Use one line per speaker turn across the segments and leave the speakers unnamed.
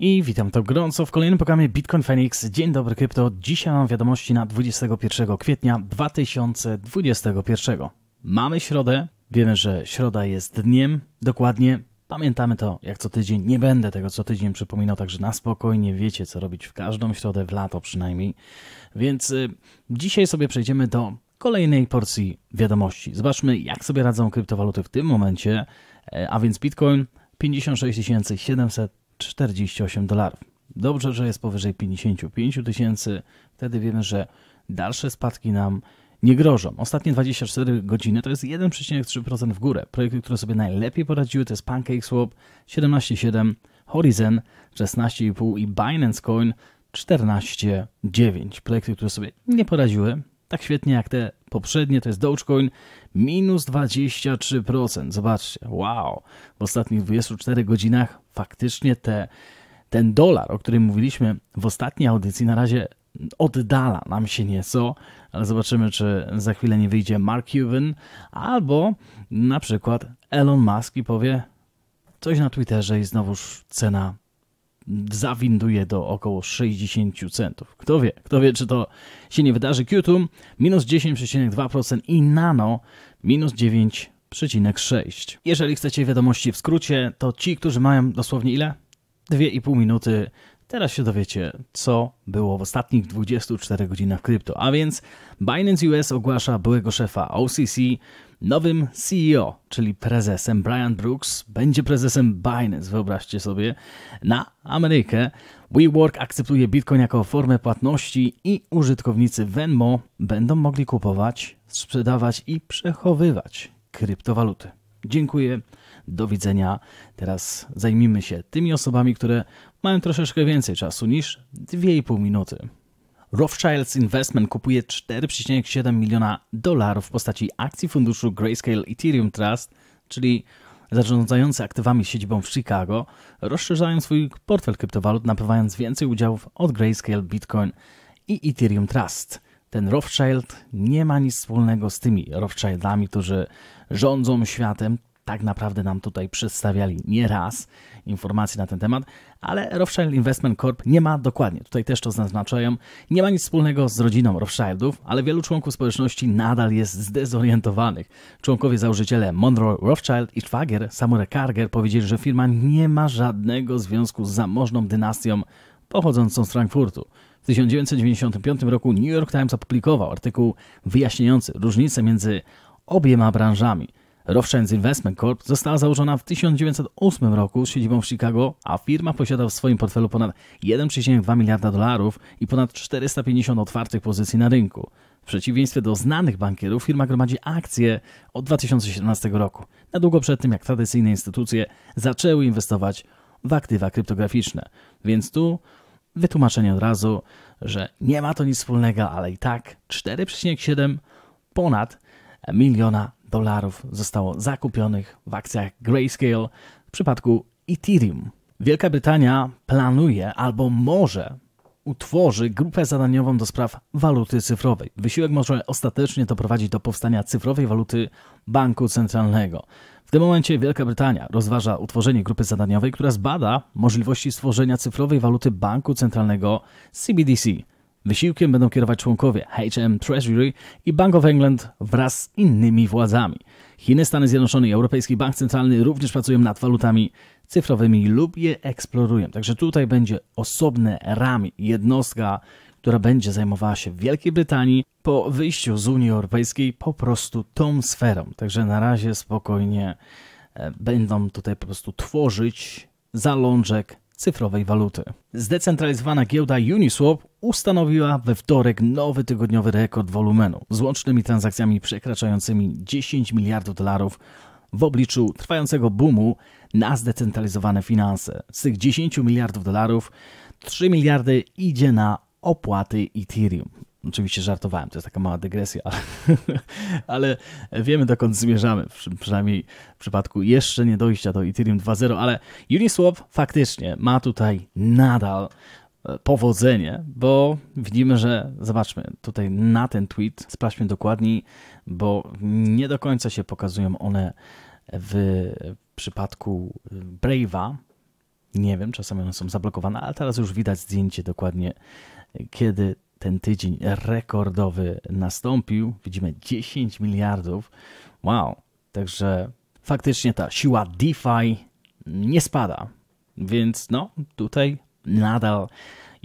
I witam to gorąco w kolejnym programie Bitcoin Phoenix. Dzień dobry krypto. Dzisiaj mam wiadomości na 21 kwietnia 2021. Mamy środę. Wiemy, że środa jest dniem. Dokładnie Pamiętamy to jak co tydzień. Nie będę tego co tydzień przypominał, także na spokojnie wiecie, co robić w każdą środę, w lato przynajmniej. Więc y, dzisiaj sobie przejdziemy do kolejnej porcji wiadomości. Zobaczmy, jak sobie radzą kryptowaluty w tym momencie, e, a więc Bitcoin 56 700 48 dolarów. Dobrze, że jest powyżej 55 tysięcy, wtedy wiemy, że dalsze spadki nam nie grożą. Ostatnie 24 godziny to jest 1,3% w górę. Projekty, które sobie najlepiej poradziły to jest PancakeSwap 17,7, Horizon 16,5 i Binance Coin 14,9. Projekty, które sobie nie poradziły tak świetnie jak te Poprzednie to jest Dogecoin minus 23%. Zobaczcie, wow. W ostatnich 24 godzinach faktycznie te, ten dolar, o którym mówiliśmy w ostatniej audycji, na razie oddala nam się nieco, ale zobaczymy, czy za chwilę nie wyjdzie Mark Cuban albo na przykład Elon Musk i powie coś na Twitterze i znowuż cena zawinduje do około 60 centów. Kto wie, kto wie, czy to się nie wydarzy. Qtum minus 10,2% i Nano minus 9,6%. Jeżeli chcecie wiadomości w skrócie, to ci, którzy mają dosłownie ile? 2,5 minuty Teraz się dowiecie, co było w ostatnich 24 godzinach krypto. A więc Binance US ogłasza byłego szefa OCC nowym CEO, czyli prezesem. Brian Brooks będzie prezesem Binance, wyobraźcie sobie, na Amerykę. WeWork akceptuje Bitcoin jako formę płatności i użytkownicy Venmo będą mogli kupować, sprzedawać i przechowywać kryptowaluty. Dziękuję do widzenia. Teraz zajmijmy się tymi osobami, które mają troszeczkę więcej czasu niż 2,5 minuty. Rothschilds Investment kupuje 4,7 miliona dolarów w postaci akcji funduszu Grayscale Ethereum Trust, czyli zarządzający aktywami siedzibą w Chicago, rozszerzają swój portfel kryptowalut, nabywając więcej udziałów od Grayscale Bitcoin i Ethereum Trust. Ten Rothschild nie ma nic wspólnego z tymi Rothschildami, którzy rządzą światem, tak naprawdę nam tutaj przedstawiali nieraz informacje na ten temat, ale Rothschild Investment Corp nie ma dokładnie, tutaj też to zaznaczają, nie ma nic wspólnego z rodziną Rothschildów, ale wielu członków społeczności nadal jest zdezorientowanych. Członkowie założyciele Monroe Rothschild i szwagier Samuel Karger powiedzieli, że firma nie ma żadnego związku z zamożną dynastią pochodzącą z Frankfurtu. W 1995 roku New York Times opublikował artykuł wyjaśniający różnicę między obiema branżami. Rothschilds Investment Corp. została założona w 1908 roku z siedzibą w Chicago, a firma posiada w swoim portfelu ponad 1,2 miliarda dolarów i ponad 450 otwartych pozycji na rynku. W przeciwieństwie do znanych bankierów, firma gromadzi akcje od 2017 roku, na długo przed tym jak tradycyjne instytucje zaczęły inwestować w aktywa kryptograficzne. Więc tu wytłumaczenie od razu, że nie ma to nic wspólnego, ale i tak 4,7 ponad miliona dolarów zostało zakupionych w akcjach Grayscale w przypadku Ethereum. Wielka Brytania planuje albo może utworzy grupę zadaniową do spraw waluty cyfrowej. Wysiłek może ostatecznie doprowadzić do powstania cyfrowej waluty banku centralnego. W tym momencie Wielka Brytania rozważa utworzenie grupy zadaniowej, która zbada możliwości stworzenia cyfrowej waluty banku centralnego CBDC. Wysiłkiem będą kierować członkowie HM Treasury i Bank of England wraz z innymi władzami. Chiny, Stany Zjednoczone i Europejski Bank Centralny również pracują nad walutami cyfrowymi lub je eksplorują. Także tutaj będzie osobne ramię, jednostka, która będzie zajmowała się w Wielkiej Brytanii po wyjściu z Unii Europejskiej po prostu tą sferą. Także na razie spokojnie e, będą tutaj po prostu tworzyć zalążek cyfrowej waluty. Zdecentralizowana giełda Uniswap ustanowiła we wtorek nowy tygodniowy rekord wolumenu z łącznymi transakcjami przekraczającymi 10 miliardów dolarów w obliczu trwającego boomu na zdecentralizowane finanse. Z tych 10 miliardów dolarów 3 miliardy idzie na opłaty Ethereum. Oczywiście żartowałem, to jest taka mała dygresja, ale, wiemy dokąd zmierzamy, przynajmniej w przypadku jeszcze nie dojścia do Ethereum 2.0, ale Uniswap faktycznie ma tutaj nadal e, powodzenie, bo widzimy, że zobaczmy tutaj na ten tweet, sprawdźmy dokładniej, bo nie do końca się pokazują one w przypadku e, Brave'a. Nie wiem, czasami one są zablokowane, ale teraz już widać zdjęcie dokładnie, kiedy ten tydzień rekordowy nastąpił. Widzimy 10 miliardów. Wow, także faktycznie ta siła DeFi nie spada. Więc no, tutaj nadal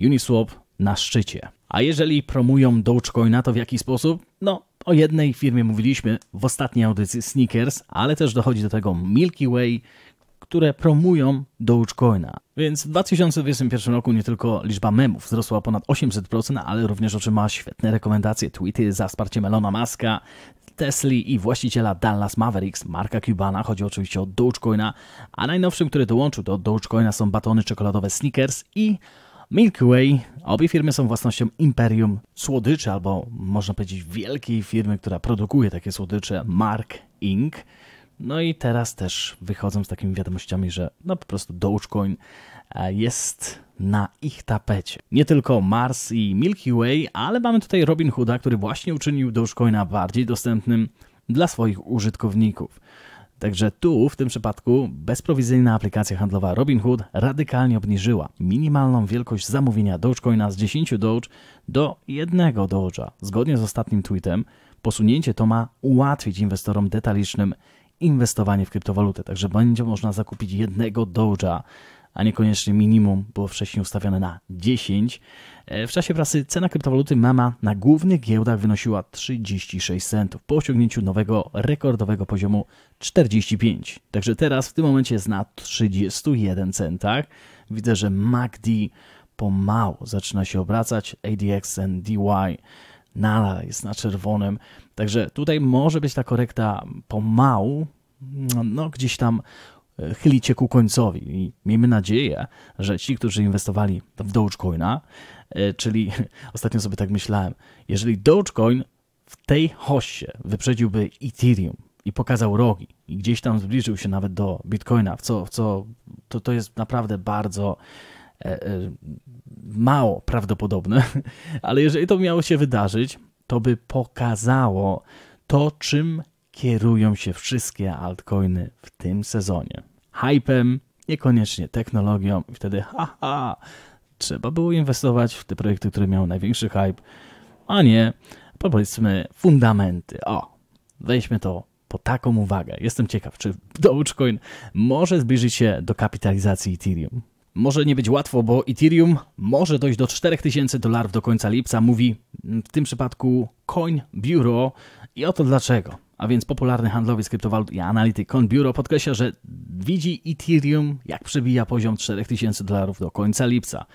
Uniswap na szczycie. A jeżeli promują Dogecoina, to w jaki sposób? No, o jednej firmie mówiliśmy w ostatniej audycji Sneakers, ale też dochodzi do tego Milky Way, które promują Dogecoina. Więc w 2021 roku nie tylko liczba memów wzrosła o ponad 800%, ale również otrzymała świetne rekomendacje, tweety za wsparcie Melona Maska, Tesli i właściciela Dallas Mavericks, Marka Cubana, chodzi oczywiście o Dogecoina, a najnowszym, który dołączył do Dogecoina są batony czekoladowe Snickers i Milky Way. Obie firmy są własnością imperium słodyczy, albo można powiedzieć wielkiej firmy, która produkuje takie słodycze, Mark Inc., no i teraz też wychodzą z takimi wiadomościami, że no po prostu Dogecoin e, jest na ich tapecie. Nie tylko Mars i Milky Way, ale mamy tutaj Robin Hooda, który właśnie uczynił Dogecoina bardziej dostępnym dla swoich użytkowników. Także tu, w tym przypadku, bezprowizyjna aplikacja handlowa Robinhood radykalnie obniżyła minimalną wielkość zamówienia Dogecoina z 10 Doge do 1 Doge'a. Zgodnie z ostatnim tweetem, posunięcie to ma ułatwić inwestorom detalicznym inwestowanie w kryptowalutę. Także będzie można zakupić jednego doja, a niekoniecznie minimum było wcześniej ustawione na 10. E, w czasie prasy cena kryptowaluty Mama na głównych giełdach wynosiła 36 centów po osiągnięciu nowego rekordowego poziomu 45. Także teraz w tym momencie jest na 31 centach. Widzę, że MACD pomału zaczyna się obracać. ADX and DY nadal jest na czerwonym. Także tutaj może być ta korekta pomału, no gdzieś tam e, chylicie ku końcowi i miejmy nadzieję, że ci, którzy inwestowali w Dogecoina, e, czyli ostatnio sobie tak myślałem, jeżeli Dogecoin w tej hoście wyprzedziłby Ethereum i pokazał rogi i gdzieś tam zbliżył się nawet do Bitcoina, w co, w co to, to jest naprawdę bardzo e, mało prawdopodobne, ale jeżeli to miało się wydarzyć, to by pokazało to, czym kierują się wszystkie altcoiny w tym sezonie. Hypem, niekoniecznie technologią i wtedy haha, ha, trzeba było inwestować w te projekty, które miały największy hype, a nie powiedzmy fundamenty. O, weźmy to pod taką uwagę. Jestem ciekaw, czy Dogecoin może zbliżyć się do kapitalizacji Ethereum. Może nie być łatwo, bo Ethereum może dojść do 4000 dolarów do końca lipca, mówi w tym przypadku Coin Bureau i oto dlaczego. A więc popularny handlowiec kryptowalut i analityk Coin Bureau podkreśla, że widzi Ethereum jak przebija poziom 4000 dolarów do końca lipca.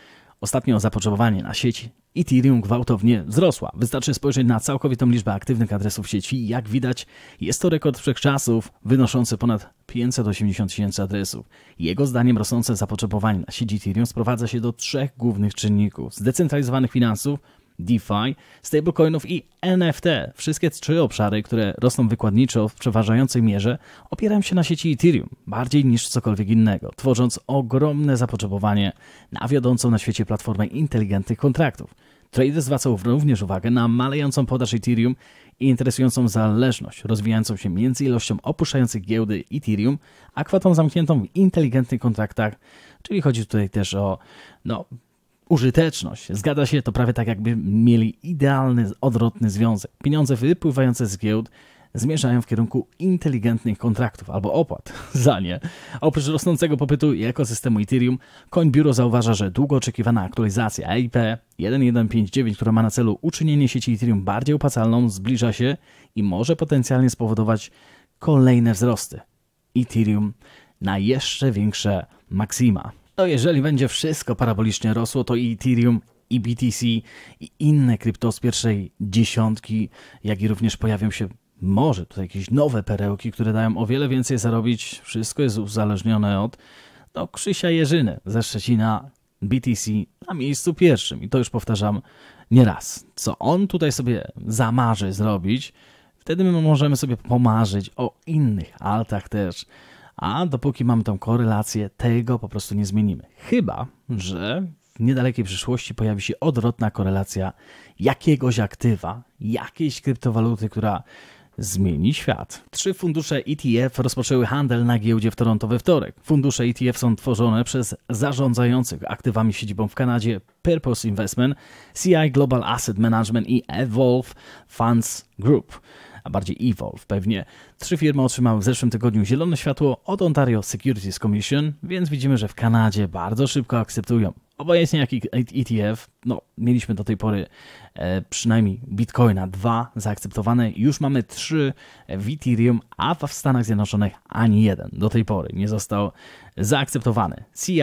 Ostatnio zapotrzebowanie na sieć Ethereum gwałtownie wzrosła. Wystarczy spojrzeć na całkowitą liczbę aktywnych adresów sieci. Jak widać, jest to rekord wszechczasów, wynoszący ponad 580 tysięcy adresów. Jego zdaniem rosnące zapotrzebowanie na sieć Ethereum sprowadza się do trzech głównych czynników. Zdecentralizowanych finansów, DeFi, stablecoinów i NFT. Wszystkie trzy obszary, które rosną wykładniczo w przeważającej mierze, opierają się na sieci Ethereum bardziej niż cokolwiek innego, tworząc ogromne zapotrzebowanie na wiodącą na świecie platformę inteligentnych kontraktów. Trader zwracał również uwagę na malejącą podaż Ethereum i interesującą zależność, rozwijającą się między ilością opuszczających giełdy Ethereum, a kwotą zamkniętą w inteligentnych kontraktach, czyli chodzi tutaj też o no, użyteczność. Zgadza się, to prawie tak jakby mieli idealny, odwrotny związek. Pieniądze wypływające z giełd zmierzają w kierunku inteligentnych kontraktów albo opłat za nie. oprócz rosnącego popytu i ekosystemu Ethereum, Coin Biuro zauważa, że długo oczekiwana aktualizacja EIP 1159, która ma na celu uczynienie sieci Ethereum bardziej opłacalną, zbliża się i może potencjalnie spowodować kolejne wzrosty Ethereum na jeszcze większe maksima. No, jeżeli będzie wszystko parabolicznie rosło, to i Ethereum, i BTC, i inne krypto z pierwszej dziesiątki, jak i również pojawią się może tutaj jakieś nowe perełki, które dają o wiele więcej zarobić. Wszystko jest uzależnione od no, Krzysia Jerzyny ze Szczecina BTC na miejscu pierwszym. I to już powtarzam nieraz. Co on tutaj sobie zamarzy zrobić, wtedy my możemy sobie pomarzyć o innych altach też. A dopóki mamy tą korelację, tego po prostu nie zmienimy. Chyba, że w niedalekiej przyszłości pojawi się odwrotna korelacja jakiegoś aktywa, jakiejś kryptowaluty, która zmieni świat. Trzy fundusze ETF rozpoczęły handel na giełdzie w Toronto we wtorek. Fundusze ETF są tworzone przez zarządzających aktywami siedzibą w Kanadzie Purpose Investment, CI Global Asset Management i Evolve Funds Group a bardziej Evolve pewnie. Trzy firmy otrzymały w zeszłym tygodniu zielone światło od Ontario Securities Commission, więc widzimy, że w Kanadzie bardzo szybko akceptują obojętnie jaki ETF, no mieliśmy do tej pory e, przynajmniej Bitcoina 2 zaakceptowane, już mamy 3 e, w Ethereum, a w Stanach Zjednoczonych ani jeden do tej pory nie został zaakceptowany. CI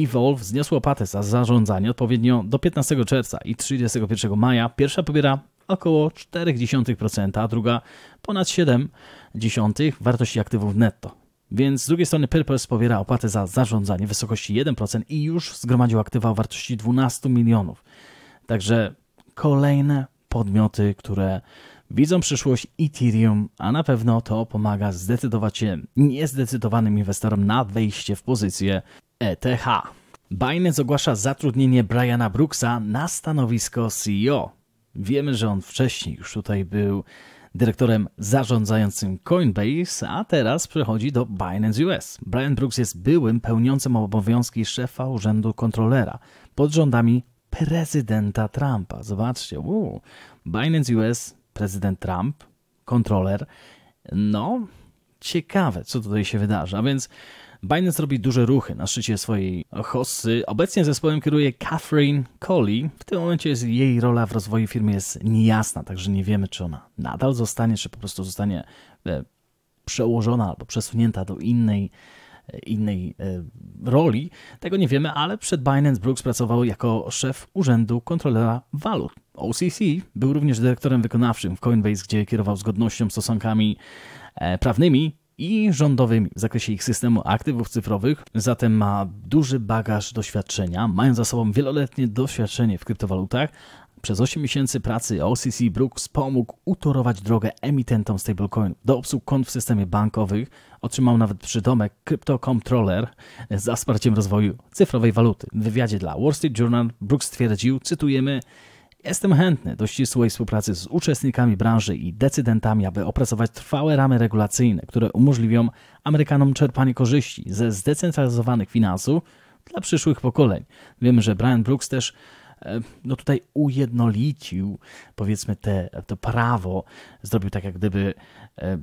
i Evolve zniosły patę za zarządzanie odpowiednio do 15 czerwca i 31 maja. Pierwsza pobiera około 0,4%, a druga ponad 0,7 wartości aktywów netto. Więc z drugiej strony Purpose pobiera opłatę za zarządzanie w wysokości 1% i już zgromadził aktywa o wartości 12 milionów. Także kolejne podmioty, które widzą przyszłość Ethereum, a na pewno to pomaga zdecydować się niezdecydowanym inwestorom na wejście w pozycję ETH. Binance ogłasza zatrudnienie Briana Brooksa na stanowisko CEO. Wiemy, że on wcześniej już tutaj był dyrektorem zarządzającym Coinbase, a teraz przechodzi do Binance US. Brian Brooks jest byłym pełniącym obowiązki szefa urzędu kontrolera pod rządami prezydenta Trumpa. Zobaczcie, uu. Binance US, prezydent Trump, kontroler. No, ciekawe, co tutaj się wydarzy. A więc Binance robi duże ruchy na szczycie swojej hossy. Obecnie zespołem kieruje Catherine Coley. W tym momencie jej rola w rozwoju firmy jest niejasna, także nie wiemy, czy ona nadal zostanie, czy po prostu zostanie e, przełożona albo przesunięta do innej e, innej e, roli. Tego nie wiemy, ale przed Binance Brooks pracował jako szef Urzędu Kontrolera Walut. OCC był również dyrektorem wykonawczym w Coinbase, gdzie kierował zgodnością, z stosunkami prawnymi i rządowymi w zakresie ich systemu aktywów cyfrowych. Zatem ma duży bagaż doświadczenia, mają za sobą wieloletnie doświadczenie w kryptowalutach, przez 8 miesięcy pracy OCC Brooks pomógł utorować drogę emitentom stablecoin do obsług kont w systemie bankowych. Otrzymał nawet przydomek CryptoController za wsparciem rozwoju cyfrowej waluty. W wywiadzie dla Wall Street Journal Brooks stwierdził, cytujemy, Jestem chętny do ścisłej współpracy z uczestnikami branży i decydentami, aby opracować trwałe ramy regulacyjne, które umożliwią Amerykanom czerpanie korzyści ze zdecentralizowanych finansów dla przyszłych pokoleń. Wiemy, że Brian Brooks też e, no tutaj ujednolicił powiedzmy te, to prawo, zrobił tak jak gdyby e,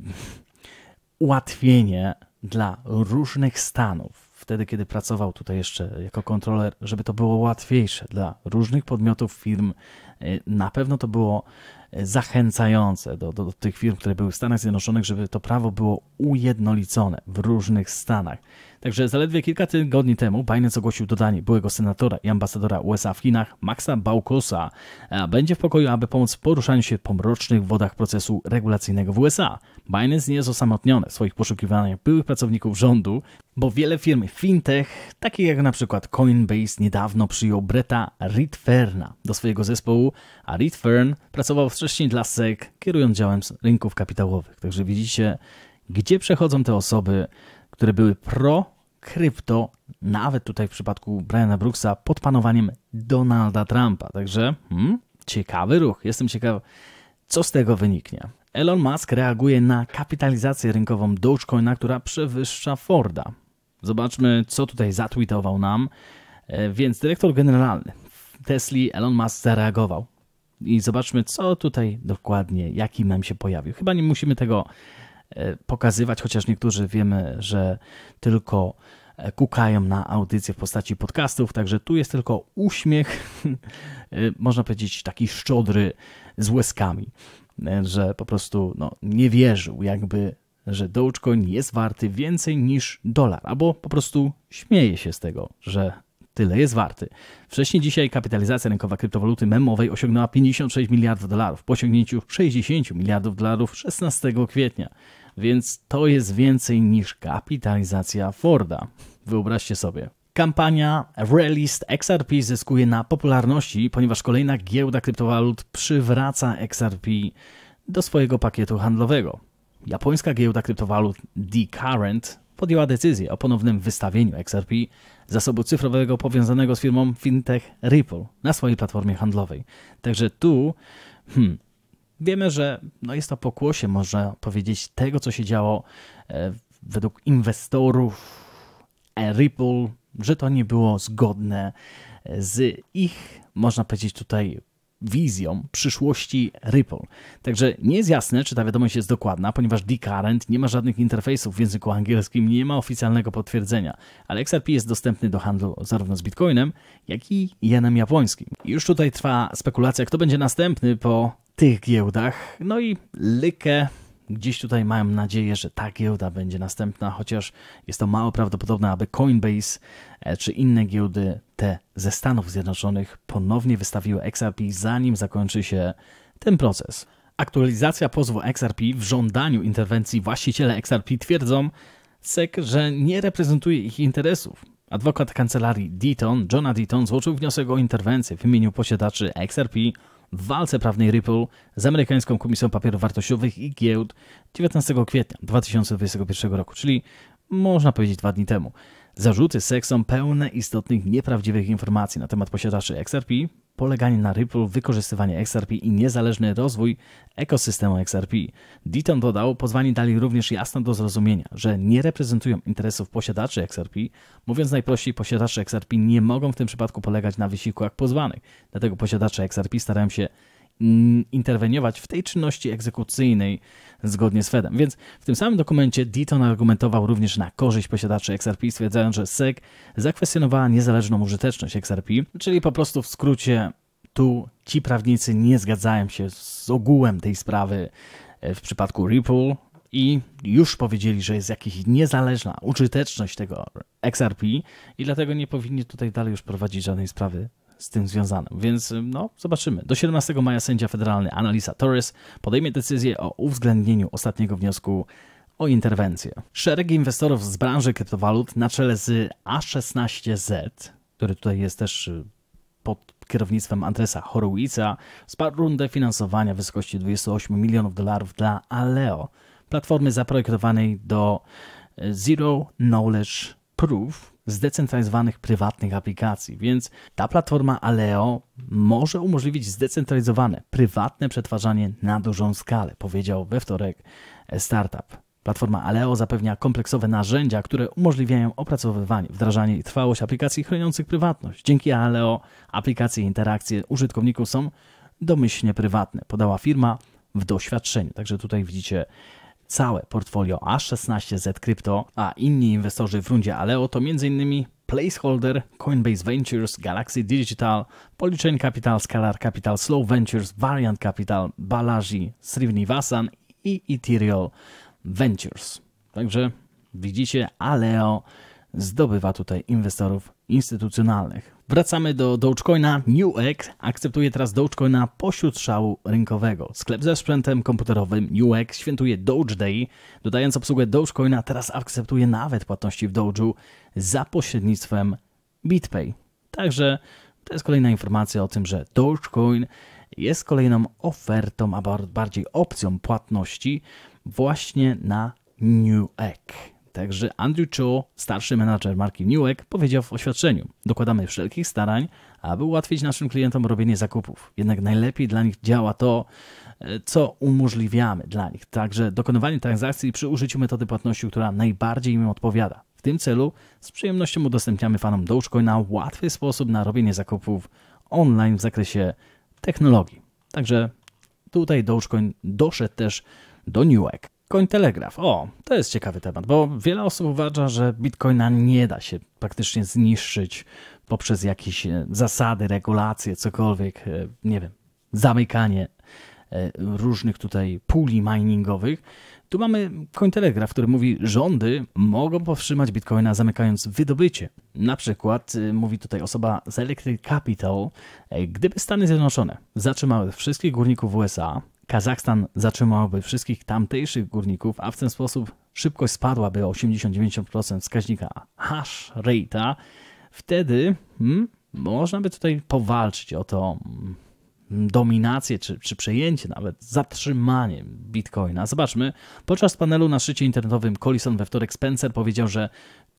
ułatwienie dla różnych stanów wtedy, kiedy pracował tutaj jeszcze jako kontroler, żeby to było łatwiejsze dla różnych podmiotów, firm. Y, na pewno to było y, zachęcające do, do, do tych firm, które były w Stanach Zjednoczonych, żeby to prawo było ujednolicone w różnych stanach. Także zaledwie kilka tygodni temu Binance ogłosił dodanie byłego senatora i ambasadora USA w Chinach Maxa Baukosa. Będzie w pokoju, aby pomóc w poruszaniu się po mrocznych wodach procesu regulacyjnego w USA. Binance nie jest osamotnione w swoich poszukiwaniach byłych pracowników rządu, bo wiele firm fintech, takich jak na przykład Coinbase, niedawno przyjął Breta Ritferna do swojego zespołu, a Ritfern pracował wcześniej dla SEC, kierując działem rynków kapitałowych. Także widzicie, gdzie przechodzą te osoby, które były pro krypto, nawet tutaj w przypadku Briana Brooksa, pod panowaniem Donalda Trumpa. Także hmm, ciekawy ruch. Jestem ciekaw, co z tego wyniknie. Elon Musk reaguje na kapitalizację rynkową Dogecoina, która przewyższa Forda. Zobaczmy, co tutaj zatweetował nam. E, więc dyrektor generalny Tesli Elon Musk zareagował. I zobaczmy, co tutaj dokładnie, jaki mem się pojawił. Chyba nie musimy tego E, pokazywać, chociaż niektórzy wiemy, że tylko e, kukają na audycje w postaci podcastów, także tu jest tylko uśmiech, e, można powiedzieć taki szczodry z łezkami, że po prostu no, nie wierzył jakby, że Dogecoin jest warty więcej niż dolar, albo po prostu śmieje się z tego, że tyle jest warty. Wcześniej dzisiaj kapitalizacja rynkowa kryptowaluty memowej osiągnęła 56 miliardów dolarów po osiągnięciu 60 miliardów dolarów 16 kwietnia, więc to jest więcej niż kapitalizacja Forda. Wyobraźcie sobie. Kampania Realist XRP zyskuje na popularności, ponieważ kolejna giełda kryptowalut przywraca XRP do swojego pakietu handlowego. Japońska giełda kryptowalut The Current podjęła decyzję o ponownym wystawieniu XRP, zasobu cyfrowego powiązanego z firmą fintech Ripple na swojej platformie handlowej. Także tu hmm, wiemy, że no jest to pokłosie, można powiedzieć, tego, co się działo e, według inwestorów e, Ripple, że to nie było zgodne e, z ich, można powiedzieć tutaj, wizją przyszłości Ripple. Także nie jest jasne, czy ta wiadomość jest dokładna, ponieważ DecaRent nie ma żadnych interfejsów w języku angielskim, nie ma oficjalnego potwierdzenia, ale XRP jest dostępny do handlu zarówno z Bitcoinem, jak i jenem japońskim. Już tutaj trwa spekulacja, kto będzie następny po tych giełdach, no i Lykę Gdzieś tutaj mają nadzieję, że ta giełda będzie następna, chociaż jest to mało prawdopodobne, aby Coinbase e, czy inne giełdy te ze Stanów Zjednoczonych ponownie wystawiły XRP, zanim zakończy się ten proces. Aktualizacja pozwu XRP w żądaniu interwencji właściciele XRP twierdzą, SEC, e że nie reprezentuje ich interesów. Adwokat kancelarii Deaton, Johna Deaton, złożył wniosek o interwencję w imieniu posiadaczy XRP w walce prawnej Ripple z amerykańską komisją papierów wartościowych i giełd 19 kwietnia 2021 roku, czyli można powiedzieć dwa dni temu. Zarzuty SEC są pełne istotnych nieprawdziwych informacji na temat posiadaczy XRP, poleganie na Ripple, wykorzystywanie XRP i niezależny rozwój ekosystemu XRP. Deaton dodał, pozwani dali również jasno do zrozumienia, że nie reprezentują interesów posiadaczy XRP. Mówiąc najprościej, posiadacze XRP nie mogą w tym przypadku polegać na wysiłkach pozwanych, dlatego posiadacze XRP starają się Mm, interweniować w tej czynności egzekucyjnej zgodnie z Fedem. Więc w tym samym dokumencie Deaton argumentował również na korzyść posiadaczy XRP, stwierdzając, że SEC zakwestionowała niezależną użyteczność XRP, czyli po prostu w skrócie tu ci prawnicy nie zgadzają się z ogółem tej sprawy e, w przypadku Ripple i już powiedzieli, że jest jakaś niezależna użyteczność tego XRP i dlatego nie powinni tutaj dalej już prowadzić żadnej sprawy z tym związanym. Więc y, no, zobaczymy. Do 17 maja sędzia federalny Annalisa Torres podejmie decyzję o uwzględnieniu ostatniego wniosku o interwencję. Szereg inwestorów z branży kryptowalut na czele z A16Z, który tutaj jest też y, pod kierownictwem Andresa Horowica, wsparł rundę finansowania w wysokości 28 milionów dolarów dla Aleo, platformy zaprojektowanej do y, Zero Knowledge Proof, zdecentralizowanych prywatnych aplikacji, więc ta platforma Aleo może umożliwić zdecentralizowane, prywatne przetwarzanie na dużą skalę, powiedział we wtorek startup. Platforma Aleo zapewnia kompleksowe narzędzia, które umożliwiają opracowywanie, wdrażanie i trwałość aplikacji chroniących prywatność. Dzięki Aleo aplikacje i interakcje użytkowników są domyślnie prywatne, podała firma w doświadczeniu. Także tutaj widzicie całe portfolio A16Z Crypto, a inni inwestorzy w rundzie Aleo to m.in. Placeholder, Coinbase Ventures, Galaxy Digital, Policzeń Capital, Scalar Capital, Slow Ventures, Variant Capital, Balaji, Srivnivasan i Ethereal Ventures. Także widzicie, Aleo zdobywa tutaj inwestorów instytucjonalnych. Wracamy do Dogecoina. NewEgg akceptuje teraz Dogecoina pośród szału rynkowego. Sklep ze sprzętem komputerowym NewEgg świętuje Doge Day, dodając obsługę Dogecoina teraz akceptuje nawet płatności w Doge'u za pośrednictwem BitPay. Także to jest kolejna informacja o tym, że Dogecoin jest kolejną ofertą, a bardziej opcją płatności właśnie na NewEgg. Także Andrew Cho, starszy menadżer marki Newegg, powiedział w oświadczeniu: Dokładamy wszelkich starań, aby ułatwić naszym klientom robienie zakupów. Jednak najlepiej dla nich działa to, e, co umożliwiamy dla nich, także dokonywanie transakcji przy użyciu metody płatności, która najbardziej im odpowiada. W tym celu z przyjemnością udostępniamy fanom na łatwy sposób na robienie zakupów online w zakresie technologii. Także tutaj Dogecoin doszedł też do Newegg. Cointelegraph. O, to jest ciekawy temat, bo wiele osób uważa, że bitcoina nie da się praktycznie zniszczyć poprzez jakieś e, zasady, regulacje, cokolwiek, e, nie wiem, zamykanie e, różnych tutaj puli miningowych. Tu mamy Cointelegraph, który mówi, rządy mogą powstrzymać bitcoina zamykając wydobycie. Na przykład mówi tutaj osoba z Electric Capital, gdyby Stany Zjednoczone zatrzymały wszystkich górników USA, Kazachstan zatrzymałby wszystkich tamtejszych górników, a w ten sposób szybkość spadłaby o 80% wskaźnika hash rate'a. Wtedy hmm, można by tutaj powalczyć o to hmm, dominację czy, czy przejęcie, nawet zatrzymanie bitcoina. Zobaczmy, podczas panelu na szczycie internetowym Collison we wtorek Spencer powiedział, że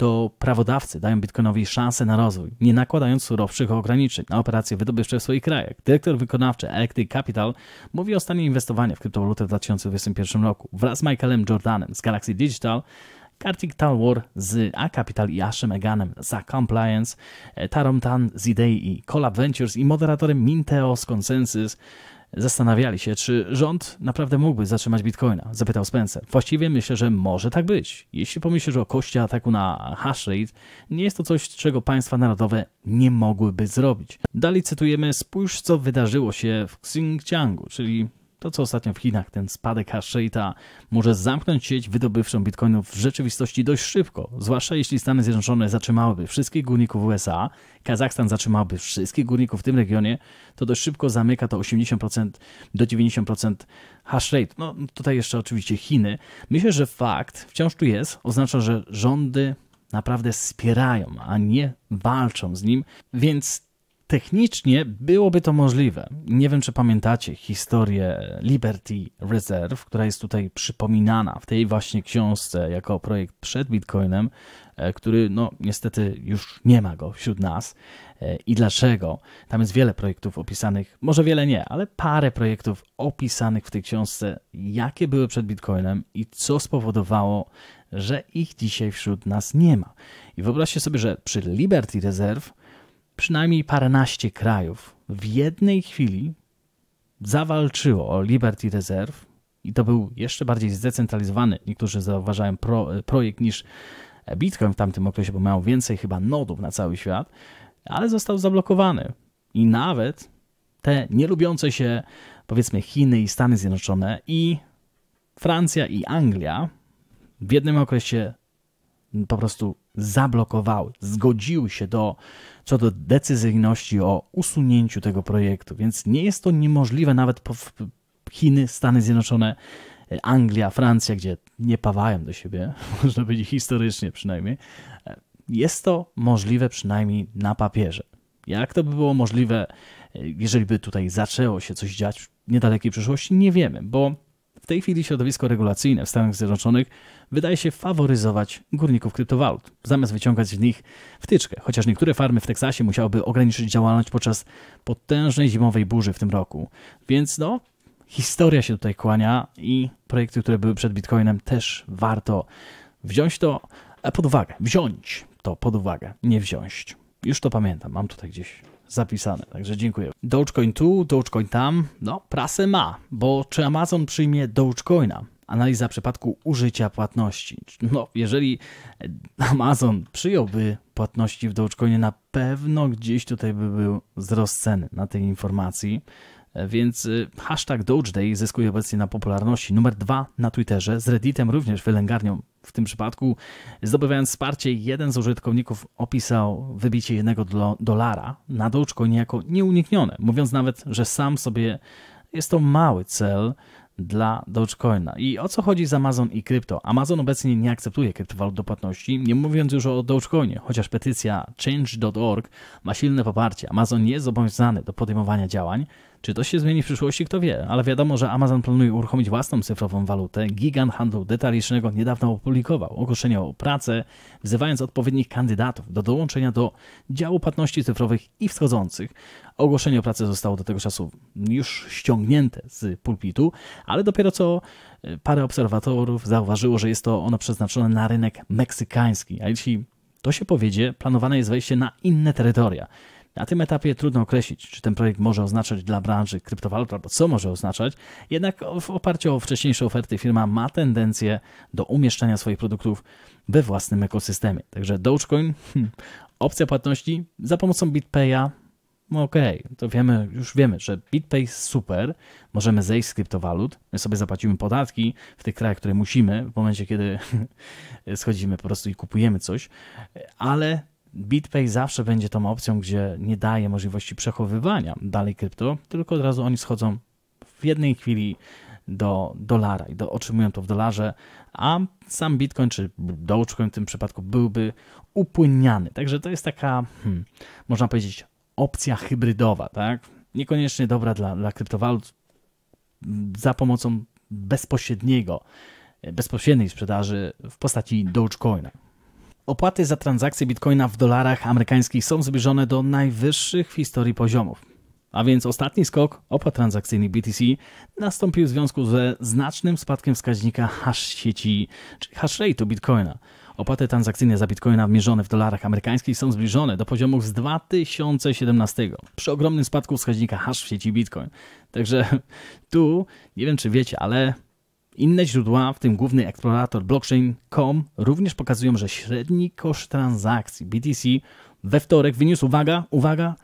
to prawodawcy dają Bitcoinowi szansę na rozwój, nie nakładając surowszych ograniczeń na operacje wydobywcze w swoich krajach. Dyrektor wykonawczy Electric Capital mówi o stanie inwestowania w kryptowalutę w 2021 roku. Wraz z Michaelem Jordanem z Galaxy Digital Kartik Talwar z A Capital i Ashem Eganem za Compliance, Tarom Tan z Idei i Collab Ventures i moderatorem Minteo z Consensus Zastanawiali się, czy rząd naprawdę mógłby zatrzymać bitcoina, zapytał Spencer. Właściwie myślę, że może tak być. Jeśli pomyślisz o koszcie ataku na hashrate, nie jest to coś, czego państwa narodowe nie mogłyby zrobić. Dalej cytujemy, spójrz co wydarzyło się w Xinjiangu, czyli to, co ostatnio w Chinach, ten spadek rate'a może zamknąć sieć wydobywczą bitcoinów w rzeczywistości dość szybko, zwłaszcza jeśli Stany Zjednoczone zatrzymałyby wszystkich górników USA, Kazachstan zatrzymałby wszystkich górników w tym regionie, to dość szybko zamyka to 80% do 90% hash rate. No tutaj jeszcze oczywiście Chiny. Myślę, że fakt wciąż tu jest, oznacza, że rządy naprawdę wspierają, a nie walczą z nim, więc Technicznie byłoby to możliwe. Nie wiem, czy pamiętacie historię Liberty Reserve, która jest tutaj przypominana w tej właśnie książce jako projekt przed Bitcoinem, e, który no niestety już nie ma go wśród nas. E, I dlaczego? Tam jest wiele projektów opisanych, może wiele nie, ale parę projektów opisanych w tej książce, jakie były przed Bitcoinem i co spowodowało, że ich dzisiaj wśród nas nie ma. I wyobraźcie sobie, że przy Liberty Reserve przynajmniej paręnaście krajów w jednej chwili zawalczyło o Liberty Reserve i to był jeszcze bardziej zdecentralizowany, niektórzy zauważają, pro, projekt niż Bitcoin w tamtym okresie, bo miał więcej chyba nodów na cały świat, ale został zablokowany. I nawet te nielubiące się, powiedzmy, Chiny i Stany Zjednoczone i Francja i Anglia w jednym okresie po prostu zablokowały, zgodziły się do, co do decyzyjności o usunięciu tego projektu, więc nie jest to niemożliwe nawet po Chiny, Stany Zjednoczone, Anglia, Francja, gdzie nie pawają do siebie, można powiedzieć historycznie przynajmniej, jest to możliwe przynajmniej na papierze. Jak to by było możliwe, jeżeli by tutaj zaczęło się coś dziać w niedalekiej przyszłości, nie wiemy, bo tej chwili środowisko regulacyjne w Stanach Zjednoczonych wydaje się faworyzować górników kryptowalut, zamiast wyciągać z nich wtyczkę, chociaż niektóre farmy w Teksasie musiałyby ograniczyć działalność podczas potężnej zimowej burzy w tym roku. Więc no, historia się tutaj kłania i projekty, które były przed Bitcoinem też warto wziąć to e, pod uwagę. Wziąć to pod uwagę, nie wziąć. Już to pamiętam, mam tutaj gdzieś zapisane. Także dziękuję. Dogecoin tu, Dogecoin tam. No, prasę ma, bo czy Amazon przyjmie Dogecoina? Analiza przypadku użycia płatności. No, jeżeli Amazon przyjąłby płatności w Dogecoinie, na pewno gdzieś tutaj by był wzrost ceny na tej informacji. Więc y, hashtag Dogeday zyskuje obecnie na popularności. Numer dwa na Twitterze, z Redditem również wylęgarnią w tym przypadku. Zdobywając wsparcie, jeden z użytkowników opisał wybicie jednego do, dolara na Dogecoin jako nieuniknione, mówiąc nawet, że sam sobie jest to mały cel, dla Dogecoina. I o co chodzi z Amazon i krypto? Amazon obecnie nie akceptuje kryptowalut do płatności, nie mówiąc już o Dogecoinie, chociaż petycja change.org ma silne poparcie. Amazon jest zobowiązany do podejmowania działań czy to się zmieni w przyszłości, kto wie, ale wiadomo, że Amazon planuje uruchomić własną cyfrową walutę. Gigant handlu detalicznego niedawno opublikował ogłoszenie o pracę, wzywając odpowiednich kandydatów do dołączenia do działu płatności cyfrowych i wschodzących. Ogłoszenie o pracę zostało do tego czasu już ściągnięte z pulpitu, ale dopiero co e, parę obserwatorów zauważyło, że jest to ono przeznaczone na rynek meksykański, a jeśli to się powiedzie, planowane jest wejście na inne terytoria. Na tym etapie trudno określić, czy ten projekt może oznaczać dla branży kryptowalut, albo co może oznaczać, jednak w oparciu o wcześniejsze oferty firma ma tendencję do umieszczania swoich produktów we własnym ekosystemie. Także Dogecoin, hmm, opcja płatności za pomocą BitPaya no okej, okay, to wiemy, już wiemy, że BitPay jest super, możemy zejść z kryptowalut, my sobie zapłacimy podatki w tych krajach, które musimy, w momencie, kiedy schodzimy po prostu i kupujemy coś, ale BitPay zawsze będzie tą opcją, gdzie nie daje możliwości przechowywania dalej krypto, tylko od razu oni schodzą w jednej chwili do dolara i do, otrzymują to w dolarze, a sam Bitcoin czy Dogecoin w tym przypadku byłby upłynniany. Także to jest taka, hmm, można powiedzieć, opcja hybrydowa, tak? Niekoniecznie dobra dla, dla kryptowalut za pomocą bezpośredniego, bezpośredniej sprzedaży w postaci Dogecoina. Opłaty za transakcje bitcoina w dolarach amerykańskich są zbliżone do najwyższych w historii poziomów. A więc ostatni skok opłat transakcyjnych BTC nastąpił w związku ze znacznym spadkiem wskaźnika hash sieci, czyli hash rate'u bitcoina. Opłaty transakcyjne za bitcoina mierzone w dolarach amerykańskich są zbliżone do poziomów z 2017 przy ogromnym spadku wskaźnika hash w sieci bitcoin. Także tu nie wiem czy wiecie, ale inne źródła, w tym główny eksplorator blockchain.com, również pokazują, że średni koszt transakcji BTC we wtorek wyniósł, uwaga, uwaga,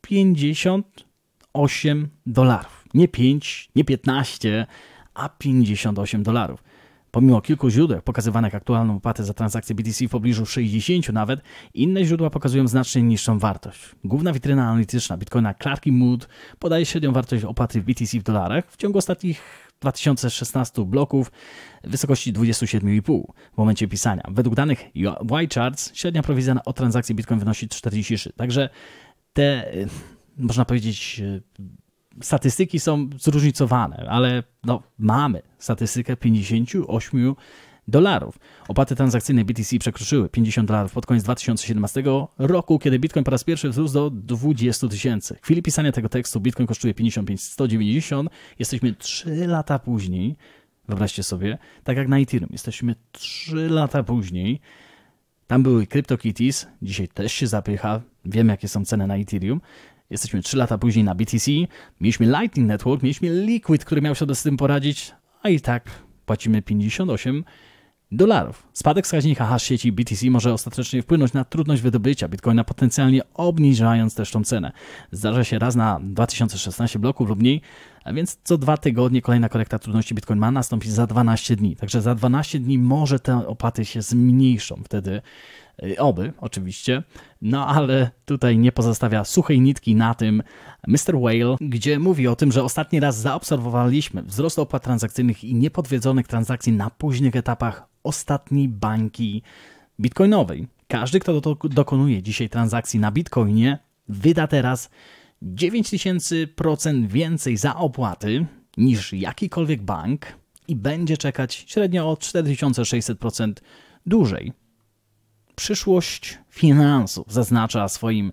58 dolarów. Nie 5, nie 15, a 58 dolarów. Pomimo kilku źródeł pokazywanych aktualną opłatę za transakcję BTC w pobliżu 60 nawet, inne źródła pokazują znacznie niższą wartość. Główna witryna analityczna Bitcoina Clark Mood podaje średnią wartość opłaty w BTC w dolarach w ciągu ostatnich 2016 bloków w wysokości 27,5 w momencie pisania. Według danych YCharts średnia prowizja o transakcji Bitcoin wynosi 43. Także te, y, można powiedzieć, y, statystyki są zróżnicowane, ale no, mamy statystykę 58 dolarów. Opłaty transakcyjne BTC przekroczyły 50 dolarów pod koniec 2017 roku, kiedy Bitcoin po raz pierwszy wzrósł do 20 tysięcy. W chwili pisania tego tekstu Bitcoin kosztuje 55,190. jesteśmy 3 lata później, wyobraźcie sobie, tak jak na Ethereum, jesteśmy 3 lata później, tam były CryptoKitties, dzisiaj też się zapycha, wiem jakie są ceny na Ethereum, jesteśmy 3 lata później na BTC, mieliśmy Lightning Network, mieliśmy Liquid, który miał się z tym poradzić, a i tak płacimy 58 dolarów. Spadek wskaźnika hash sieci BTC może ostatecznie wpłynąć na trudność wydobycia bitcoina, potencjalnie obniżając też tą cenę. Zdarza się raz na 2016 bloków lub mniej, a więc co dwa tygodnie kolejna korekta trudności bitcoin ma nastąpić za 12 dni. Także za 12 dni może te opłaty się zmniejszą wtedy. Y, oby, oczywiście, no ale tutaj nie pozostawia suchej nitki na tym Mr. Whale, gdzie mówi o tym, że ostatni raz zaobserwowaliśmy wzrost opłat transakcyjnych i niepodwiedzonych transakcji na późnych etapach ostatniej bańki bitcoinowej. Każdy, kto dokonuje dzisiaj transakcji na bitcoinie, wyda teraz 9000% więcej za opłaty niż jakikolwiek bank i będzie czekać średnio o 4600% dłużej. Przyszłość finansów zaznacza swoim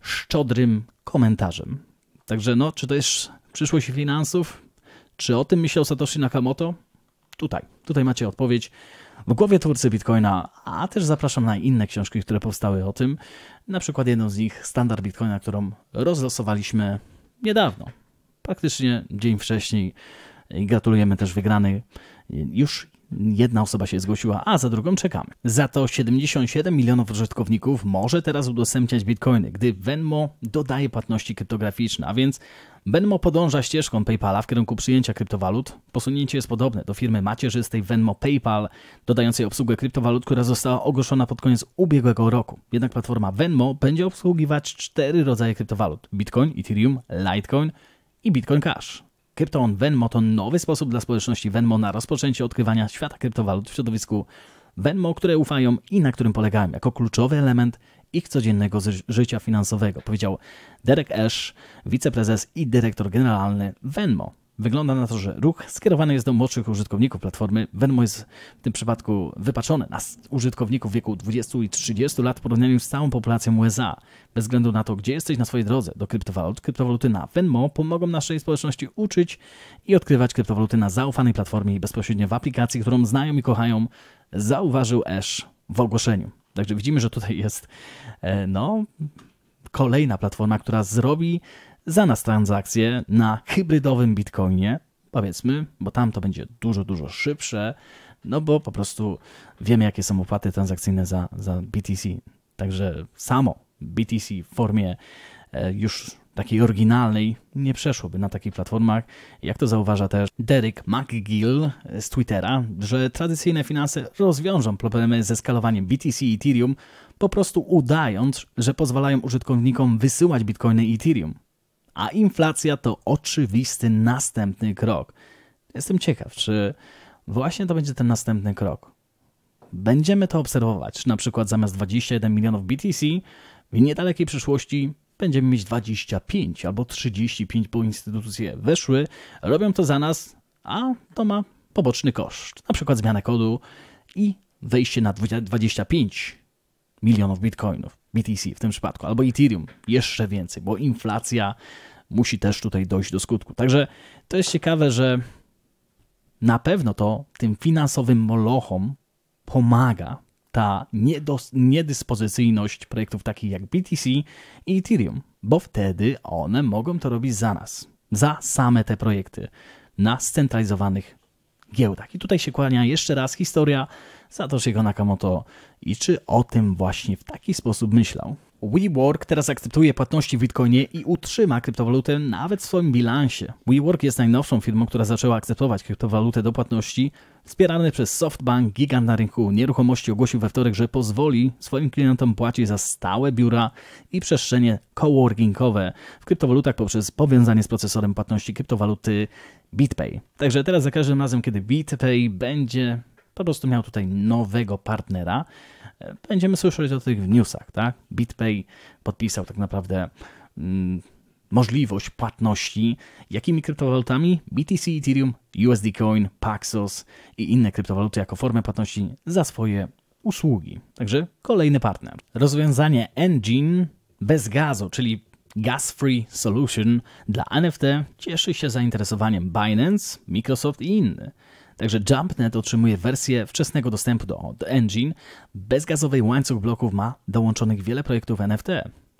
szczodrym komentarzem. Także no, czy to jest przyszłość finansów? Czy o tym myślał Satoshi Nakamoto? Tutaj, tutaj macie odpowiedź w głowie twórcy Bitcoina, a też zapraszam na inne książki, które powstały o tym, na przykład jedną z nich, Standard Bitcoina, którą rozlosowaliśmy niedawno, praktycznie dzień wcześniej i gratulujemy też wygranej już Jedna osoba się zgłosiła, a za drugą czekamy. Za to 77 milionów użytkowników może teraz udostępniać bitcoiny, gdy Venmo dodaje płatności kryptograficzne, a więc Venmo podąża ścieżką PayPala w kierunku przyjęcia kryptowalut. Posunięcie jest podobne do firmy macierzystej Venmo PayPal, dodającej obsługę kryptowalut, która została ogłoszona pod koniec ubiegłego roku. Jednak platforma Venmo będzie obsługiwać cztery rodzaje kryptowalut: Bitcoin, Ethereum, Litecoin i Bitcoin Cash. Krypton Venmo to nowy sposób dla społeczności Venmo na rozpoczęcie odkrywania świata kryptowalut w środowisku Venmo, które ufają i na którym polegają jako kluczowy element ich codziennego życia finansowego, powiedział Derek Ash, wiceprezes i dyrektor generalny Venmo. Wygląda na to, że ruch skierowany jest do młodszych użytkowników platformy. Venmo jest w tym przypadku wypaczone na użytkowników wieku 20 i 30 lat w porównaniu z całą populacją USA. Bez względu na to, gdzie jesteś na swojej drodze do kryptowalut, kryptowaluty na Venmo pomogą naszej społeczności uczyć i odkrywać kryptowaluty na zaufanej platformie i bezpośrednio w aplikacji, którą znają i kochają, zauważył Ash w ogłoszeniu. Także widzimy, że tutaj jest e, no, kolejna platforma, która zrobi za nas transakcję na hybrydowym bitcoinie, powiedzmy, bo tam to będzie dużo, dużo szybsze, no bo po prostu wiemy, jakie są opłaty transakcyjne za, za BTC. Także samo BTC w formie e, już takiej oryginalnej nie przeszłoby na takich platformach. Jak to zauważa też Derek McGill z Twittera, że tradycyjne finanse rozwiążą problemy ze skalowaniem BTC i Ethereum, po prostu udając, że pozwalają użytkownikom wysyłać bitcoiny i Ethereum a inflacja to oczywisty następny krok. Jestem ciekaw, czy właśnie to będzie ten następny krok. Będziemy to obserwować, na przykład zamiast 21 milionów BTC w niedalekiej przyszłości będziemy mieć 25 albo 35, bo instytucje weszły, robią to za nas, a to ma poboczny koszt, na przykład zmianę kodu i wejście na 25 milionów bitcoinów, BTC w tym przypadku, albo Ethereum, jeszcze więcej, bo inflacja musi też tutaj dojść do skutku. Także to jest ciekawe, że na pewno to tym finansowym molochom pomaga ta niedos- niedyspozycyjność projektów takich jak BTC i Ethereum, bo wtedy one mogą to robić za nas, za same te projekty na scentralizowanych giełdach. I tutaj się kłania jeszcze raz historia jego Nakamoto i czy o tym właśnie w taki sposób myślał. WeWork teraz akceptuje płatności w Bitcoinie i utrzyma kryptowalutę nawet w swoim bilansie. WeWork jest najnowszą firmą, która zaczęła akceptować kryptowalutę do płatności. Wspierany przez SoftBank, gigant na rynku nieruchomości ogłosił we wtorek, że pozwoli swoim klientom płacić za stałe biura i przestrzenie coworkingowe w kryptowalutach poprzez powiązanie z procesorem płatności kryptowaluty BitPay. Także teraz za każdym razem, kiedy BitPay będzie po prostu miał tutaj nowego partnera. Będziemy słyszeć o tych w newsach, tak? BitPay podpisał tak naprawdę mm, możliwość płatności jakimi kryptowalutami? BTC, Ethereum, USD Coin, Paxos i inne kryptowaluty jako formę płatności za swoje usługi. Także kolejny partner. Rozwiązanie Engine bez gazu, czyli Gas Free Solution dla NFT cieszy się zainteresowaniem Binance, Microsoft i innych. Także JumpNet otrzymuje wersję wczesnego dostępu do, engine. bezgazowej łańcuch bloków ma dołączonych wiele projektów NFT.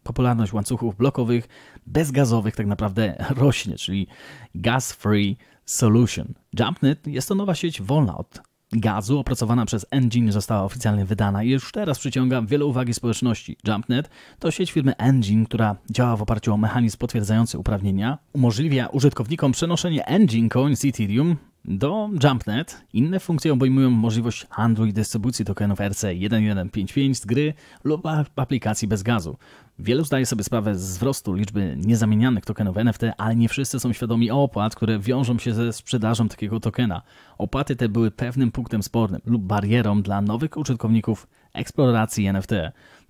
Popularność łańcuchów blokowych bezgazowych tak naprawdę rośnie, czyli Gas Free Solution. JumpNet jest to nowa sieć wolna od gazu opracowana przez Engine została oficjalnie wydana i już teraz przyciąga wiele uwagi społeczności. JumpNet to sieć firmy Engine, która działa w oparciu o mechanizm potwierdzający uprawnienia, umożliwia użytkownikom przenoszenie Engine Coins Ethereum do JumpNet inne funkcje obejmują możliwość handlu i dystrybucji tokenów RC1155 z gry lub aplikacji bez gazu. Wielu zdaje sobie sprawę z wzrostu liczby niezamienianych tokenów NFT, ale nie wszyscy są świadomi opłat, które wiążą się ze sprzedażą takiego tokena. Opłaty te były pewnym punktem spornym lub barierą dla nowych użytkowników eksploracji NFT.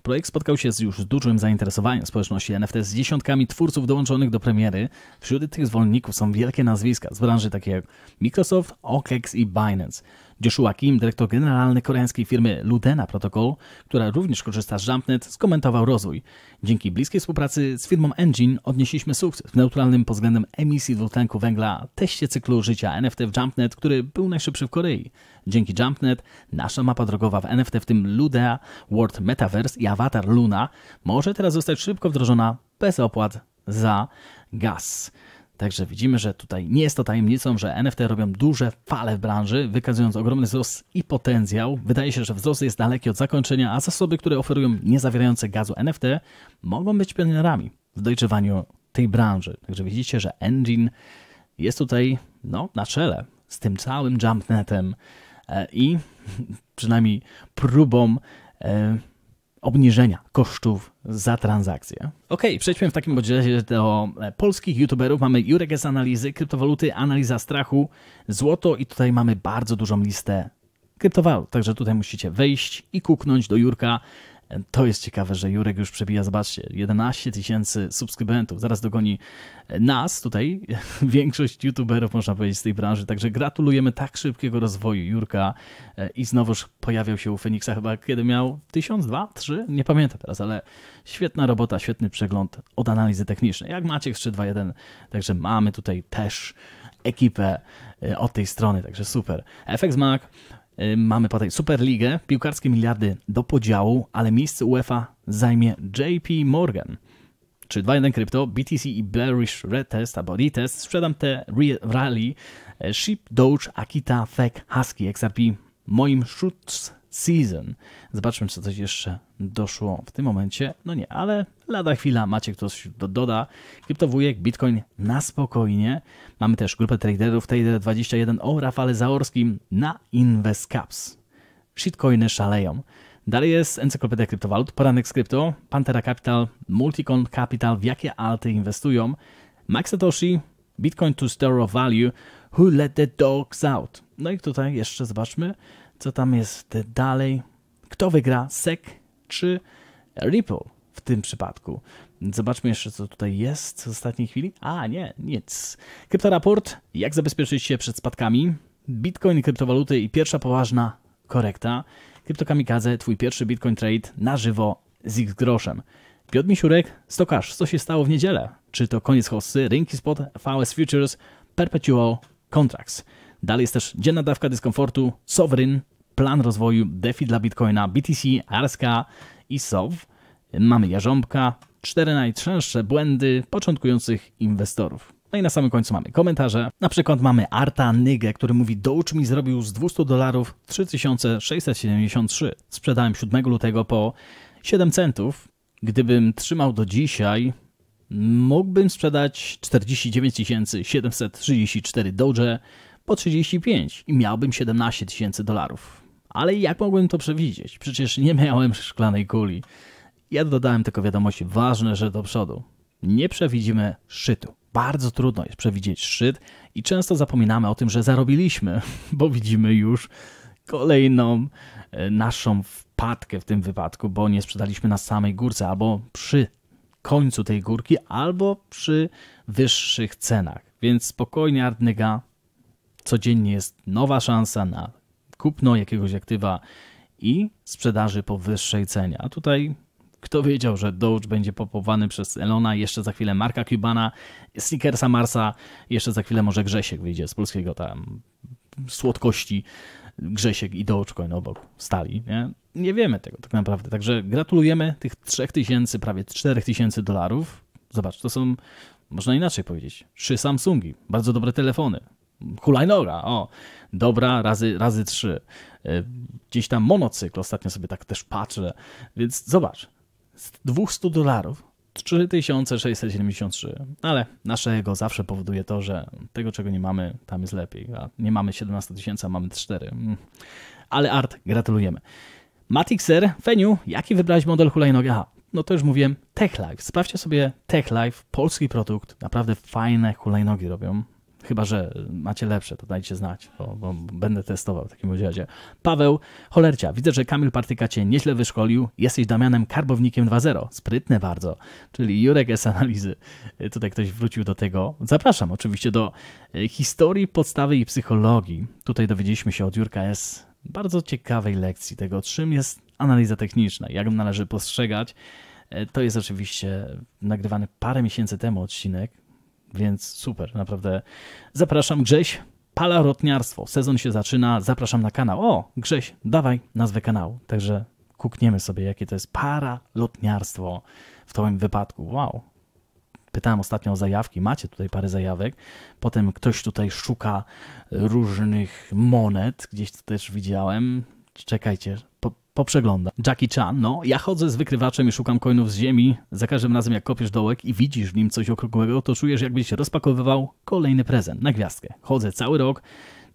Projekt spotkał się z już dużym zainteresowaniem społeczności NFT z dziesiątkami twórców dołączonych do premiery. Wśród tych zwolenników są wielkie nazwiska z branży takie jak Microsoft, OKEX i Binance. Joshua Kim, dyrektor generalny koreańskiej firmy Ludena Protocol, która również korzysta z Jumpnet, skomentował rozwój. Dzięki bliskiej współpracy z firmą Engine odnieśliśmy sukces w neutralnym pod względem emisji dwutlenku węgla teście cyklu życia NFT w Jumpnet, który był najszybszy w Korei. Dzięki Jumpnet nasza mapa drogowa w NFT, w tym Ludea, World Metaverse i Avatar Luna, może teraz zostać szybko wdrożona bez opłat za gaz. Także widzimy, że tutaj nie jest to tajemnicą, że NFT robią duże fale w branży, wykazując ogromny wzrost i potencjał. Wydaje się, że wzrost jest daleki od zakończenia, a zasoby, które oferują niezawierające gazu NFT, mogą być pionierami w dojrzewaniu tej branży. Także widzicie, że Engine jest tutaj no, na czele z tym całym jumpnetem e, i przynajmniej próbą e, obniżenia kosztów za transakcję. Ok, przejdźmy w takim razie do e, polskich youtuberów. Mamy Jurek z analizy, kryptowaluty, analiza strachu, złoto i tutaj mamy bardzo dużą listę kryptowalut. Także tutaj musicie wejść i kuknąć do Jurka, to jest ciekawe, że Jurek już przebija, zobaczcie, 11 tysięcy subskrybentów. Zaraz dogoni nas tutaj, większość youtuberów, można powiedzieć, z tej branży. Także gratulujemy tak szybkiego rozwoju Jurka e, i znowuż pojawiał się u Feniksa chyba kiedy miał 1000, 2, 3, nie pamiętam teraz, ale świetna robota, świetny przegląd od analizy technicznej, jak Maciek 321. Także mamy tutaj też ekipę e, od tej strony, także super. FX Mac Y, mamy tutaj Superligę, piłkarskie miliardy do podziału, ale miejsce UEFA zajmie JP Morgan. Czy 2.1 Crypto, BTC i Bearish Retest albo Retest, sprzedam te Rally, e, Ship, Doge, Akita, FEC, Husky, XRP, moim Schutz Season. Zobaczmy, czy coś jeszcze doszło w tym momencie. No nie, ale lada chwila macie ktoś do, doda. Kryptowujek, Bitcoin na spokojnie. Mamy też grupę traderów Trader21 o Rafale Zaorskim na Caps. Shitcoiny szaleją. Dalej jest Encyklopedia Kryptowalut, Poranek z Krypto, Pantera Capital, Multicon Capital, w jakie alty inwestują, Max Satoshi, Bitcoin to Store of Value, Who Let the Dogs Out. No i tutaj jeszcze zobaczmy, co tam jest dalej, kto wygra, SEC czy Ripple w tym przypadku. Zobaczmy jeszcze, co tutaj jest z ostatniej chwili. A, nie, nic. Kryptoraport, jak zabezpieczyć się przed spadkami? Bitcoin, kryptowaluty i pierwsza poważna korekta. Kryptokamikadze, twój pierwszy Bitcoin trade na żywo z X groszem. Piotr Misiurek, Stokarz, co się stało w niedzielę? Czy to koniec hossy, rynki spot, VS Futures, Perpetual Contracts? Dalej jest też dzienna dawka dyskomfortu, Sovereign, plan rozwoju, DeFi dla Bitcoina, BTC, Arska i SOV. Mamy jarząbka, cztery najczęstsze błędy początkujących inwestorów. No i na samym końcu mamy komentarze. Na przykład mamy Arta Nygę, który mówi Doge mi zrobił z 200 dolarów 3673. Sprzedałem 7 lutego po 7 centów. Gdybym trzymał do dzisiaj, mógłbym sprzedać 49 734 Doge po 35 i miałbym 17 tysięcy dolarów. Ale jak mogłem to przewidzieć? Przecież nie miałem szklanej kuli. Ja dodałem tylko wiadomość ważne, że do przodu. Nie przewidzimy szczytu. Bardzo trudno jest przewidzieć szczyt i często zapominamy o tym, że zarobiliśmy, bo widzimy już kolejną e, naszą wpadkę w tym wypadku, bo nie sprzedaliśmy na samej górce albo przy końcu tej górki, albo przy wyższych cenach. Więc spokojnie Ardnyga Codziennie jest nowa szansa na kupno jakiegoś aktywa i sprzedaży po wyższej cenie. A tutaj kto wiedział, że Doge będzie popowany przez Elona, jeszcze za chwilę Marka Cubana, Snickersa Marsa, jeszcze za chwilę może Grzesiek wyjdzie z polskiego tam słodkości. Grzesiek i Coin obok stali. Nie? nie wiemy tego tak naprawdę. Także gratulujemy tych 3000, prawie 4000 dolarów. Zobacz, to są, można inaczej powiedzieć, trzy Samsungi, bardzo dobre telefony hulajnoga, o, dobra, razy, razy trzy. E, gdzieś tam monocykl, ostatnio sobie tak też patrzę, więc zobacz, z 200 dolarów 3673, ale naszego zawsze powoduje to, że tego czego nie mamy, tam jest lepiej, a nie mamy 17 tysięcy, a mamy 4. Mm. Ale Art, gratulujemy. Matixer, Feniu, jaki wybrałeś model hulajnogi? Aha, no to już mówiłem, TechLife. Sprawdźcie sobie TechLife, polski produkt. Naprawdę fajne hulajnogi robią. Chyba, że macie lepsze, to dajcie znać, bo, bo będę testował w takim razie. Paweł Cholercia, widzę, że Kamil Partyka cię nieźle wyszkolił. Jesteś Damianem Karbownikiem 2.0. Sprytne bardzo. Czyli Jurek S. Analizy. Tutaj ktoś wrócił do tego. Zapraszam oczywiście do e, historii, podstawy i psychologii. Tutaj dowiedzieliśmy się od Jurka S. bardzo ciekawej lekcji tego, czym jest analiza techniczna, jak ją należy postrzegać. E, to jest oczywiście nagrywany parę miesięcy temu odcinek, więc super, naprawdę. Zapraszam Grześ, Palarotniarstwo. Sezon się zaczyna, zapraszam na kanał. O, Grześ, dawaj nazwę kanału. Także kukniemy sobie, jakie to jest paralotniarstwo w tym wypadku. Wow. Pytałem ostatnio o zajawki. Macie tutaj parę zajawek. Potem ktoś tutaj szuka różnych monet. Gdzieś to też widziałem. Czekajcie, po, poprzegląda. Jackie Chan, no, ja chodzę z wykrywaczem i szukam coinów z ziemi. Za każdym razem, jak kopiesz dołek i widzisz w nim coś okrągłego, to czujesz, jakbyś rozpakowywał kolejny prezent na gwiazdkę. Chodzę cały rok.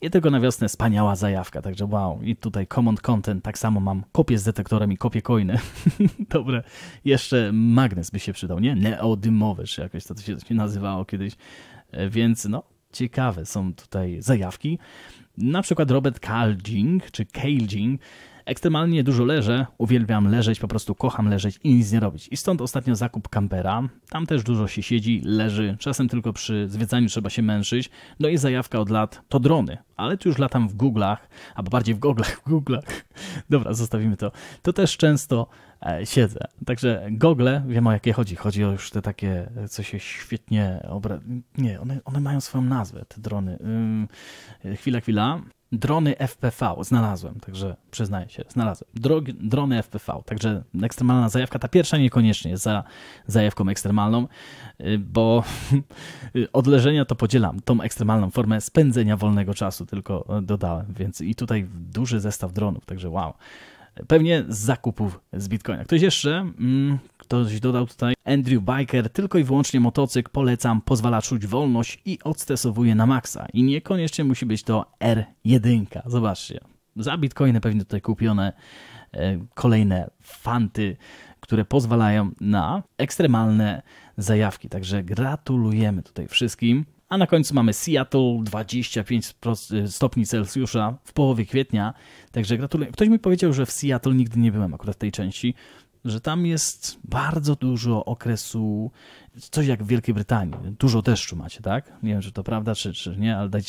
Nie tylko na wiosnę wspaniała zajawka, także wow. I tutaj common content, tak samo mam kopię z detektorem i kopię coiny. Dobre, jeszcze magnes by się przydał, nie? Neodymowy, czy jakoś to się, nazywało kiedyś. E, więc no, ciekawe są tutaj zajawki. Na przykład Robert Kalding czy Kalding. Ekstremalnie dużo leżę, uwielbiam leżeć, po prostu kocham leżeć i nic nie robić. I stąd ostatnio zakup kampera. Tam też dużo się siedzi, leży, czasem tylko przy zwiedzaniu trzeba się męszyć. No i zajawka od lat to drony ale tu już latam w Google'ach, albo bardziej w Google'ach, w Dobra, zostawimy to. To też często e, siedzę. Także gogle, wiem o jakie chodzi. Chodzi o już te takie, e, co się świetnie obra... Nie, one, one mają swoją nazwę, te drony. Ym, e, chwila, chwila. Drony FPV znalazłem, także przyznaję się, znalazłem. Drogi, drony FPV, także ekstremalna zajawka, ta pierwsza niekoniecznie jest za zajawką ekstremalną, y, bo y, odleżenia to podzielam tą ekstremalną formę spędzenia wolnego czasu tylko e, dodałem, więc i tutaj duży zestaw dronów, także wow. Pewnie z zakupów z Bitcoina. Ktoś jeszcze? Mm, ktoś dodał tutaj Andrew Biker, tylko i wyłącznie motocykl polecam, pozwala czuć wolność i odstresowuje na maksa. I niekoniecznie musi być to R1. Zobaczcie, za bitcoiny pewnie tutaj kupione e, kolejne fanty, które pozwalają na ekstremalne zajawki. Także gratulujemy tutaj wszystkim. A na końcu mamy Seattle 25 stopni Celsjusza w połowie kwietnia. Także gratuluję. Ktoś mi powiedział, że w Seattle nigdy nie byłem akurat tej części, że tam jest bardzo dużo okresu, coś jak w Wielkiej Brytanii. Dużo deszczu macie, tak? Nie wiem, czy to prawda, czy, czy nie, ale daj,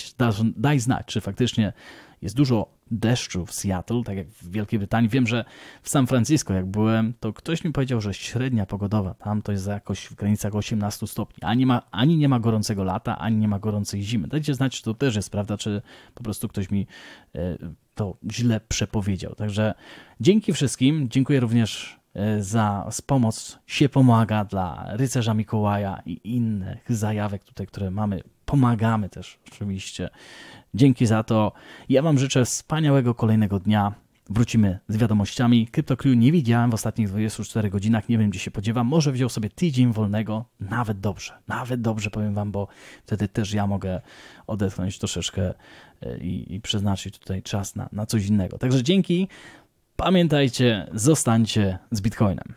daj znać, czy faktycznie jest dużo deszczu w Seattle, tak jak w Wielkiej Brytanii. Wiem, że w San Francisco, jak byłem, to ktoś mi powiedział, że średnia pogodowa tam to jest jakoś w granicach 18 stopni. Ani, ma, ani nie ma gorącego lata, ani nie ma gorącej zimy. Dajcie znać, czy to też jest prawda, czy po prostu ktoś mi e, to źle przepowiedział. Także dzięki wszystkim. Dziękuję również e, za pomoc się pomaga dla rycerza Mikołaja i innych zajawek tutaj, które mamy. Pomagamy też oczywiście Dzięki za to. Ja Wam życzę wspaniałego kolejnego dnia. Wrócimy z wiadomościami. CryptoCrew nie widziałem w ostatnich 24 godzinach, nie wiem gdzie się podziewam. Może wziął sobie tydzień wolnego, nawet dobrze, nawet dobrze powiem Wam, bo wtedy też ja mogę odetchnąć troszeczkę e, i, i przeznaczyć tutaj czas na, na coś innego. Także dzięki, pamiętajcie, zostańcie z Bitcoinem.